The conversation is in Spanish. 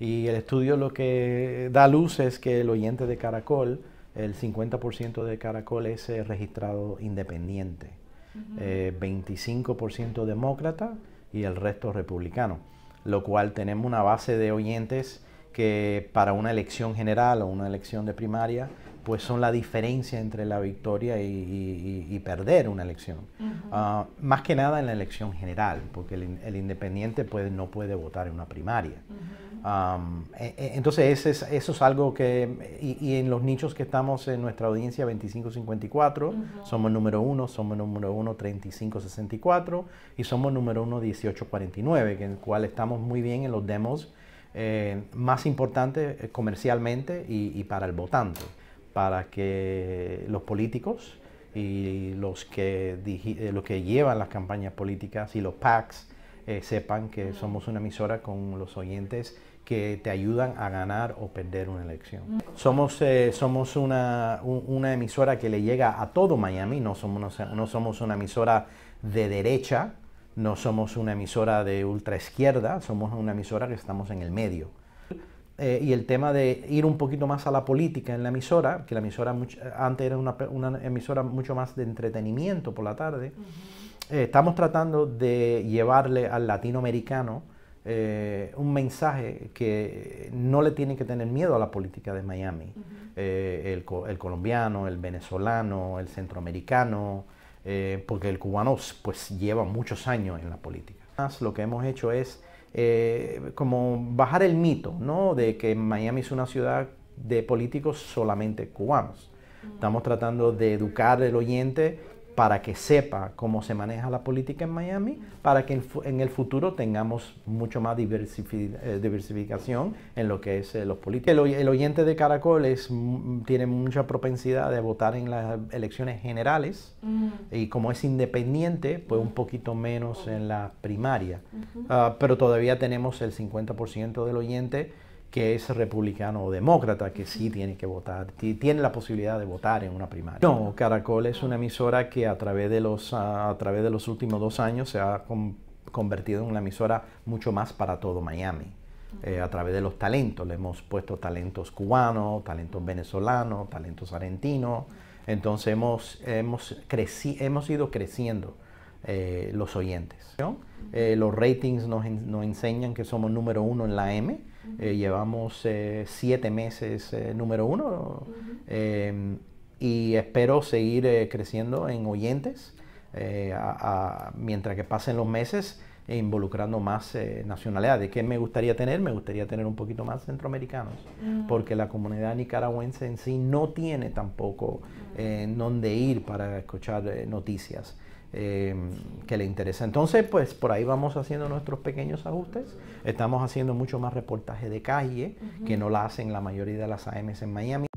Y el estudio lo que da luz es que el oyente de Caracol, el 50% de Caracol es eh, registrado independiente, 25% eh, demócrata y el resto republicano, lo cual tenemos una base de oyentes que para una elección general o una elección de primaria, pues son la diferencia entre la victoria y, perder una elección. Ah, más que nada en la elección general, porque el, independiente puede, no puede votar en una primaria. E, e, entonces eso es, algo que, y, en los nichos que estamos en nuestra audiencia 2554, uh somos número uno, somos número uno 3564 y somos número uno 1849, en el cual estamos muy bien en los demos eh, más importantes eh, comercialmente y, para el votante, para que los políticos y los que, eh, que llevan las campañas políticas y los PACs sepan que somos una emisora con los oyentes que te ayudan a ganar o perder una elección. Somos, eh, somos una, una, emisora que le llega a todo Miami, no somos, no, somos una emisora de derecha, no somos una emisora de ultra izquierda, somos una emisora que estamos en el medio. Eh, y el tema de ir un poquito más a la política en la emisora, que la emisora antes era una, emisora mucho más de entretenimiento por la tarde, eh, estamos tratando de llevarle al latinoamericano eh, un mensaje que no le tienen que tener miedo a la política de Miami. Eh, el, colombiano, el venezolano, el centroamericano, eh, porque el cubano pues lleva muchos años en la política. Más lo que hemos hecho es como bajar el mito, ¿no? De que Miami es una ciudad de políticos solamente cubanos. Estamos tratando de educar el oyente para que sepa cómo se maneja la política en Miami, para que en el futuro tengamos mucho más eh, diversificación en lo que es eh, los políticos. El, oyente de Caracol mm, tiene mucha propensidad de votar en las elecciones generales y como es independiente, pues un poquito menos en la primaria. Ah, pero todavía tenemos el 50% del oyente que es republicano o demócrata, que sí tiene que votar, tiene la posibilidad de votar en una primaria. No, Caracol es una emisora que a través de los, ah, a, través de los últimos dos años se ha convertido en una emisora mucho más para todo Miami. Eh, a través de los talentos, le hemos puesto talentos cubanos, talentos venezolanos, talentos argentinos, entonces hemos, hemos, hemos ido creciendo eh, los oyentes. Eh, los ratings nos, enseñan que somos número uno en la M. Eh, llevamos siete meses número uno y espero seguir creciendo en oyentes mientras que pasen los meses e involucrando más nacionalidades. ¿Qué me gustaría tener? Me gustaría tener un poquito más centroamericanos, mm. porque la comunidad nicaragüense en sí no tiene tampoco mm. donde ir para escuchar noticias. Eh, que le interesa. Entonces, pues por ahí vamos haciendo nuestros pequeños ajustes. Estamos haciendo mucho más reportaje de calle, que no la hacen la mayoría de las AMs en Miami.